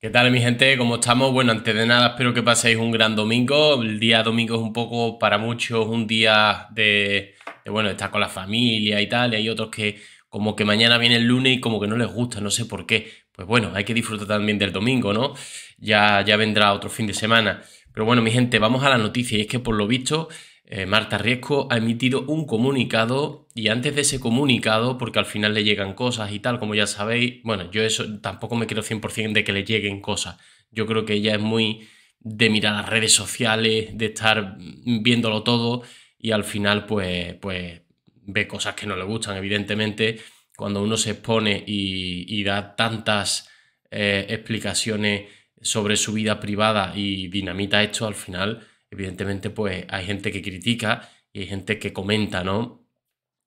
¿Qué tal mi gente? ¿Cómo estamos? Bueno, antes de nada espero que paséis un gran domingo. El día domingo es un poco para muchos un día de, bueno, estar con la familia y tal. Y hay otros que como que mañana viene el lunes y como que no les gusta, no sé por qué. Pues bueno, hay que disfrutar también del domingo, ¿no? Ya, ya vendrá otro fin de semana. Pero bueno, mi gente, vamos a la noticia. Y es que por lo visto eh, Marta Riesco ha emitido un comunicado y antes de ese comunicado, porque al final le llegan cosas y tal, como ya sabéis, bueno, yo eso tampoco me quiero 100% de que le lleguen cosas. Yo creo que ella es muy de mirar las redes sociales, de estar viéndolo todo y al final pues, pues ve cosas que no le gustan, evidentemente. Cuando uno se expone y, da tantas eh, explicaciones sobre su vida privada y dinamita esto, al final evidentemente pues hay gente que critica y hay gente que comenta, ¿no?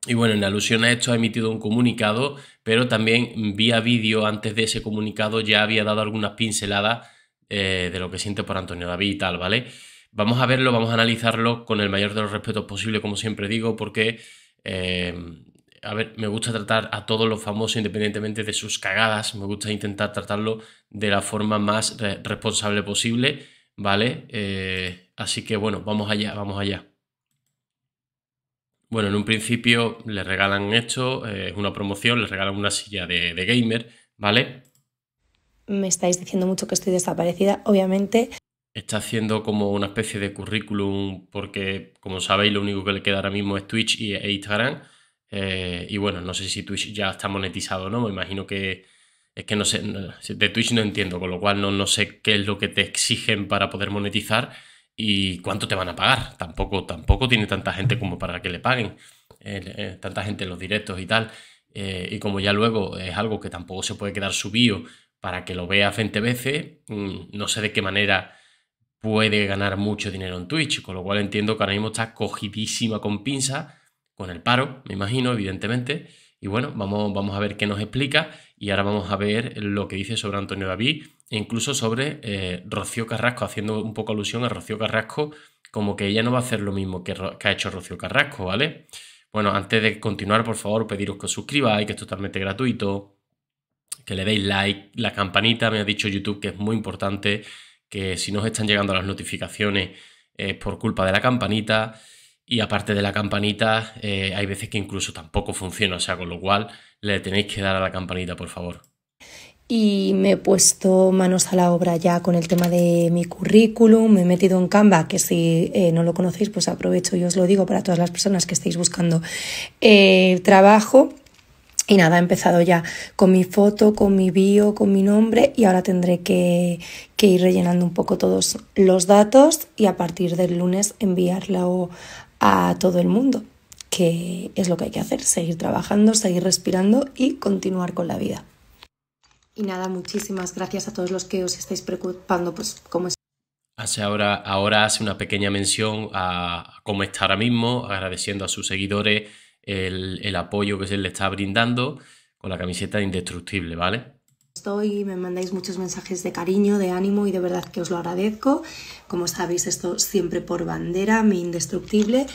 Y bueno, en alusión a esto ha emitido un comunicado, pero también vía vídeo antes de ese comunicado ya había dado algunas pinceladas eh, de lo que siente por Antonio David y tal, ¿vale? Vamos a verlo, vamos a analizarlo con el mayor de los respetos posible, como siempre digo, porque, eh, a ver, me gusta tratar a todos los famosos independientemente de sus cagadas, me gusta intentar tratarlo de la forma más responsable posible ¿vale? Eh, así que bueno, vamos allá, vamos allá. Bueno, en un principio le regalan esto, eh, es una promoción, le regalan una silla de, de gamer, ¿vale? Me estáis diciendo mucho que estoy desaparecida, obviamente. Está haciendo como una especie de currículum porque, como sabéis, lo único que le queda ahora mismo es Twitch e Instagram. Eh, y bueno, no sé si Twitch ya está monetizado o no, me imagino que, es que no sé, de Twitch no entiendo, con lo cual no, no sé qué es lo que te exigen para poder monetizar y cuánto te van a pagar. Tampoco, tampoco tiene tanta gente como para que le paguen, eh, eh, tanta gente en los directos y tal. Eh, y como ya luego es algo que tampoco se puede quedar subido para que lo veas 20 veces, mm, no sé de qué manera puede ganar mucho dinero en Twitch, con lo cual entiendo que ahora mismo está cogidísima con pinza, con el paro, me imagino, evidentemente, y bueno, vamos, vamos a ver qué nos explica y ahora vamos a ver lo que dice sobre Antonio David e incluso sobre eh, Rocío Carrasco, haciendo un poco alusión a Rocío Carrasco, como que ella no va a hacer lo mismo que, que ha hecho Rocío Carrasco, ¿vale? Bueno, antes de continuar, por favor, pediros que os suscribáis, que es totalmente gratuito, que le deis like, la campanita, me ha dicho YouTube que es muy importante, que si no os están llegando las notificaciones es por culpa de la campanita. Y aparte de la campanita, eh, hay veces que incluso tampoco funciona, o sea, con lo cual le tenéis que dar a la campanita, por favor. Y me he puesto manos a la obra ya con el tema de mi currículum, me he metido en Canva, que si eh, no lo conocéis, pues aprovecho y os lo digo para todas las personas que estéis buscando eh, trabajo. Y nada, he empezado ya con mi foto, con mi bio, con mi nombre y ahora tendré que, ir rellenando un poco todos los datos y a partir del lunes enviarla enviarlo a todo el mundo, que es lo que hay que hacer, seguir trabajando, seguir respirando y continuar con la vida. Y nada, muchísimas gracias a todos los que os estáis preocupando, pues cómo es. ahora, ahora hace una pequeña mención a cómo está ahora mismo, agradeciendo a sus seguidores el, el apoyo que se le está brindando con la camiseta indestructible, ¿vale? Estoy, me mandáis muchos mensajes de cariño, de ánimo y de verdad que os lo agradezco. Como sabéis, esto siempre por bandera, mi indestructible.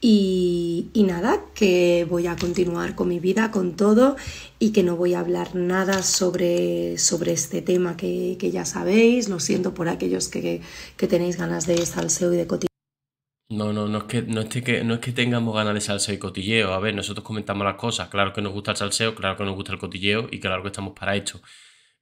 Y, nada, que voy a continuar con mi vida, con todo y que no voy a hablar nada sobre, sobre este tema que, ya sabéis. Lo siento por aquellos que, que tenéis ganas de salseo y de cotidiano. No, no, no es que, no es que, no es que tengamos ganas de salseo y cotilleo. A ver, nosotros comentamos las cosas. Claro que nos gusta el salseo, claro que nos gusta el cotilleo y claro que estamos para esto.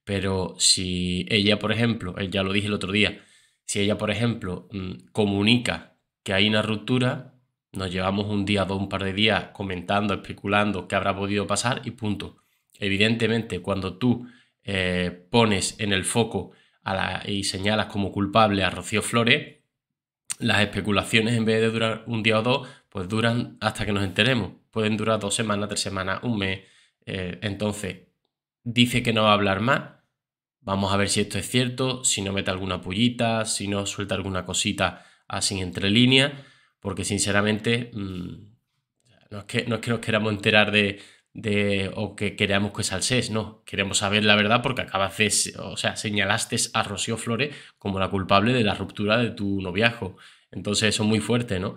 Pero si ella, por ejemplo, eh, ya lo dije el otro día, si ella, por ejemplo, mm, comunica que hay una ruptura, nos llevamos un día, dos, un par de días comentando, especulando qué habrá podido pasar y punto. Evidentemente, cuando tú eh, pones en el foco a la, y señalas como culpable a Rocío Flores, las especulaciones, en vez de durar un día o dos, pues duran hasta que nos enteremos. Pueden durar dos semanas, tres semanas, un mes. Eh, entonces, dice que no va a hablar más. Vamos a ver si esto es cierto, si no mete alguna pullita, si no suelta alguna cosita así entre líneas, porque sinceramente mm, no, que, no es que nos queramos enterar de, de o que queramos que Salsés, no, queremos saber la verdad porque acabas de, o sea, señalaste a Rocío Flores como la culpable de la ruptura de tu noviazgo. Entonces eso es muy fuerte, ¿no?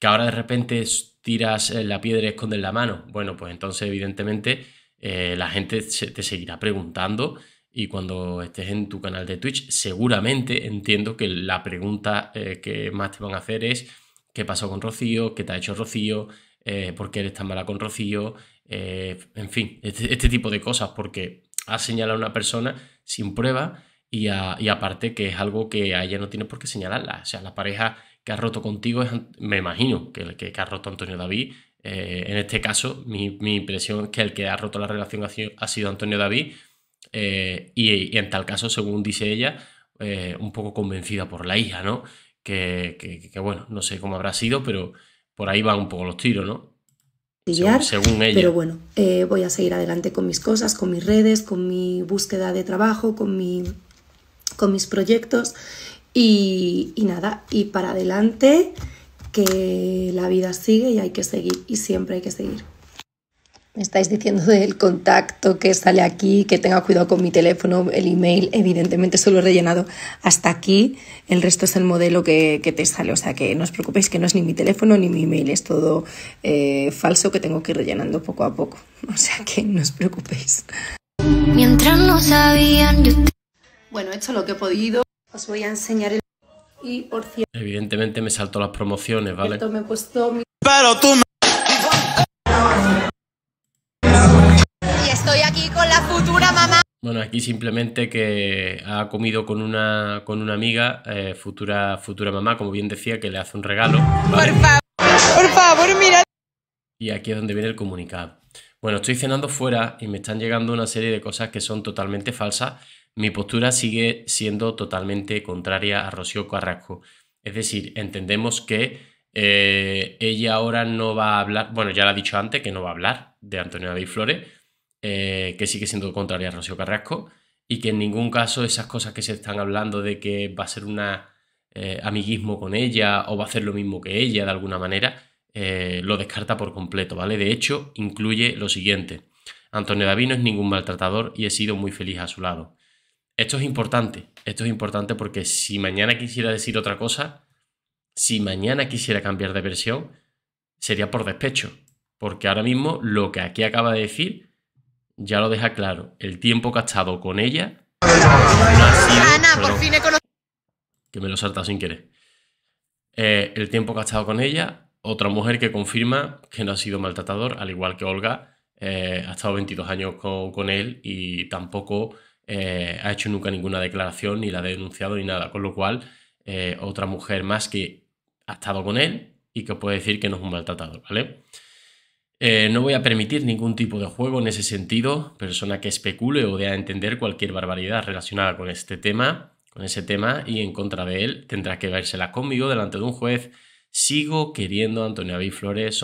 Que ahora de repente tiras eh, la piedra y escondes la mano. Bueno, pues entonces evidentemente eh, la gente te seguirá preguntando y cuando estés en tu canal de Twitch seguramente entiendo que la pregunta eh, que más te van a hacer es ¿qué pasó con Rocío? ¿Qué te ha hecho Rocío? ¿Por qué eres tan mala con Rocío? Eh, en fin, este, este, tipo de cosas, porque ha señalado a una persona sin prueba y, aparte que es algo que a ella no tiene por qué señalarla. O sea, la pareja que ha roto contigo me imagino, que el que, ha roto Antonio David. Eh, en este caso, mi, impresión es que el que ha roto la relación ha sido, Antonio David eh, y, en tal caso, según dice ella, un poco convencida por la hija, ¿no? que bueno, no sé cómo habrá sido, pero por ahí van un poco los tiros, ¿no? según, Pero bueno, eh, voy a seguir adelante con mis cosas, con mis redes, con mi búsqueda de trabajo, con, mi, con mis proyectos y, nada, y para adelante que la vida sigue y hay que seguir y siempre hay que seguir. Me estáis diciendo del contacto que sale aquí, que tenga cuidado con mi teléfono, el email, evidentemente solo he rellenado hasta aquí, el resto es el modelo que, te sale, o sea que no os preocupéis que no es ni mi teléfono ni mi email, es todo eh, falso que tengo que ir rellenando poco a poco, o sea que no os preocupéis. Mientras no sabían, yo Bueno, he hecho lo que he podido, os voy a enseñar el... Y por cierto... Evidentemente me salto las promociones, ¿vale? Pero tú me... estoy aquí con la futura mamá. Bueno, aquí simplemente que ha comido con una, con una amiga, eh, futura, futura mamá, como bien decía, que le hace un regalo. Por favor, por favor, mira. Y aquí es donde viene el comunicado. Bueno, estoy cenando fuera y me están llegando una serie de cosas que son totalmente falsas. Mi postura sigue siendo totalmente contraria a Rocío Carrasco. Es decir, entendemos que eh, ella ahora no va a hablar, bueno, ya la ha dicho antes que no va a hablar de Antonio David Flores, eh, que sigue siendo contraria a Rocío Carrasco y que en ningún caso esas cosas que se están hablando de que va a ser un eh, amiguismo con ella o va a hacer lo mismo que ella de alguna manera, eh, lo descarta por completo, ¿vale? De hecho, incluye lo siguiente. Antonio no es ningún maltratador y he sido muy feliz a su lado. Esto es importante, esto es importante porque si mañana quisiera decir otra cosa, si mañana quisiera cambiar de versión, sería por despecho, porque ahora mismo lo que aquí acaba de decir ya lo deja claro, el tiempo que ha estado con ella Ana, por fin Que me lo salta sin querer. Eh, el tiempo que ha estado con ella, otra mujer que confirma que no ha sido maltratador, al igual que Olga, eh, ha estado 22 años con, él y tampoco eh, ha hecho nunca ninguna declaración, ni la ha denunciado, ni nada. Con lo cual, otra mujer más que ha estado con él y que puede decir que no es un maltratador, ¿vale? Eh, no voy a permitir ningún tipo de juego en ese sentido, persona que especule o dé a entender cualquier barbaridad relacionada con este tema, con ese tema y en contra de él tendrá que vérsela conmigo delante de un juez. Sigo queriendo a Antonio David Flores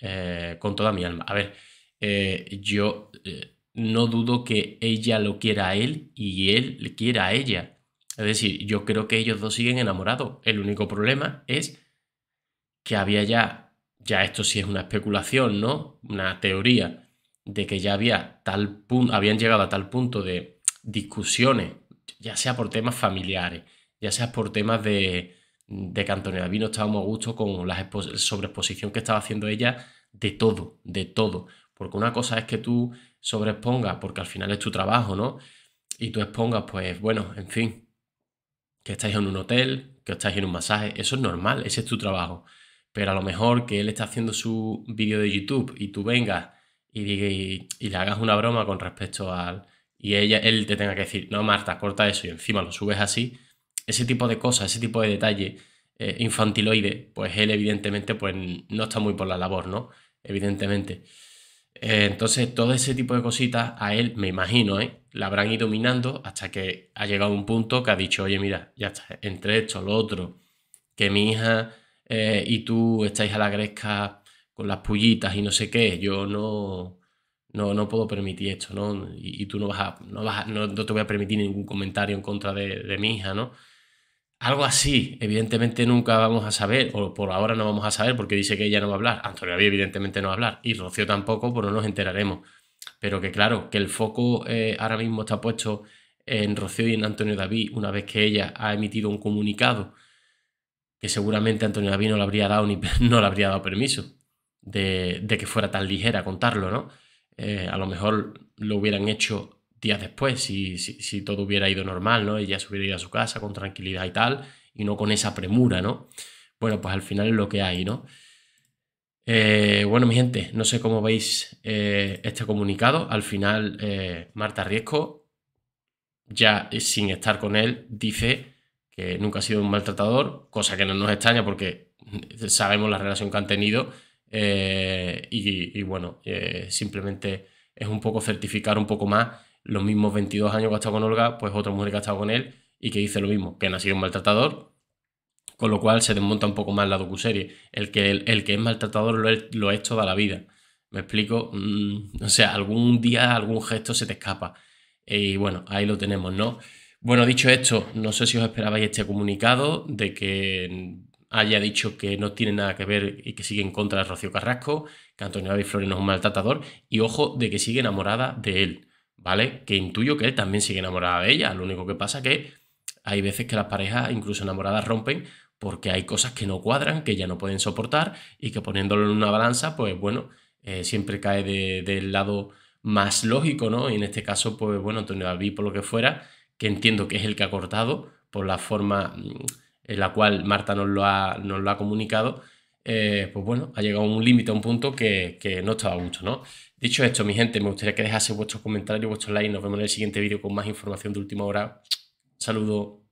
eh, con toda mi alma. A ver, eh, yo no dudo que ella lo quiera a él y él le quiera a ella. Es decir, yo creo que ellos dos siguen enamorados. El único problema es que había ya ya esto sí es una especulación, ¿no? Una teoría de que ya había tal punto, habían llegado a tal punto de discusiones, ya sea por temas familiares, ya sea por temas de, de que Vino estaba muy a gusto con la sobreexposición que estaba haciendo ella de todo, de todo. Porque una cosa es que tú sobreexpongas, porque al final es tu trabajo, ¿no? Y tú expongas, pues bueno, en fin, que estáis en un hotel, que estáis en un masaje, eso es normal, ese es tu trabajo pero a lo mejor que él está haciendo su vídeo de YouTube y tú vengas y, le hagas una broma con respecto al... y ella, él te tenga que decir, no Marta, corta eso y encima lo subes así, ese tipo de cosas, ese tipo de detalle eh, infantiloides, infantiloide, pues él evidentemente pues, no está muy por la labor, ¿no? Evidentemente. Eh, entonces, todo ese tipo de cositas a él, me imagino, ¿eh? la habrán ido minando hasta que ha llegado un punto que ha dicho, oye, mira, ya está, entre esto, lo otro, que mi hija eh, y tú estáis a la gresca con las pullitas y no sé qué, yo no, puedo permitir esto, ¿no? Y, tú no vas a, no, te voy a permitir ningún comentario en contra de, mi hija, ¿no? Algo así, evidentemente nunca vamos a saber, o por ahora no vamos a saber porque dice que ella no va a hablar, Antonio David evidentemente no va a hablar, y Rocío tampoco, pues no nos enteraremos. Pero que claro, que el foco eh, ahora mismo está puesto en Rocío y en Antonio David una vez que ella ha emitido un comunicado que seguramente Antonio David no le habría dado, ni, no le habría dado permiso de, que fuera tan ligera contarlo, ¿no? Eh, a lo mejor lo hubieran hecho días después, si, si, todo hubiera ido normal, ¿no? Ella se hubiera ido a su casa con tranquilidad y tal, y no con esa premura, ¿no? Bueno, pues al final es lo que hay, ¿no? Eh, bueno, mi gente, no sé cómo veis eh, este comunicado. Al final, Marta Riesco, ya sin estar con él, dice que nunca ha sido un maltratador, cosa que no nos extraña porque sabemos la relación que han tenido eh, y, bueno, eh, simplemente es un poco certificar un poco más los mismos 22 años que ha estado con Olga, pues otra mujer que ha estado con él y que dice lo mismo, que no ha sido un maltratador, con lo cual se desmonta un poco más la docuserie. El que, el, que es maltratador lo, es, toda la vida. ¿Me explico? Mm, o sea, algún día algún gesto se te escapa. Y bueno, ahí lo tenemos, ¿no? Bueno, dicho esto, no sé si os esperabais este comunicado de que haya dicho que no tiene nada que ver y que sigue en contra de Rocío Carrasco, que Antonio David Flores no es un maltratador, y ojo de que sigue enamorada de él, ¿vale? Que intuyo que él también sigue enamorada de ella, lo único que pasa que hay veces que las parejas, incluso enamoradas, rompen porque hay cosas que no cuadran, que ya no pueden soportar y que poniéndolo en una balanza, pues bueno, eh, siempre cae del lado más lógico, ¿no? Y en este caso, pues bueno, Antonio David, por lo que fuera, que entiendo que es el que ha cortado, por la forma mm, en la cual Marta nos lo ha, nos lo ha comunicado, eh, pues bueno, ha llegado a un límite, a un punto que, no estaba mucho, ¿no? Dicho esto, mi gente, me gustaría que dejase vuestros comentarios, vuestros likes, nos vemos en el siguiente vídeo con más información de última hora. Saludos.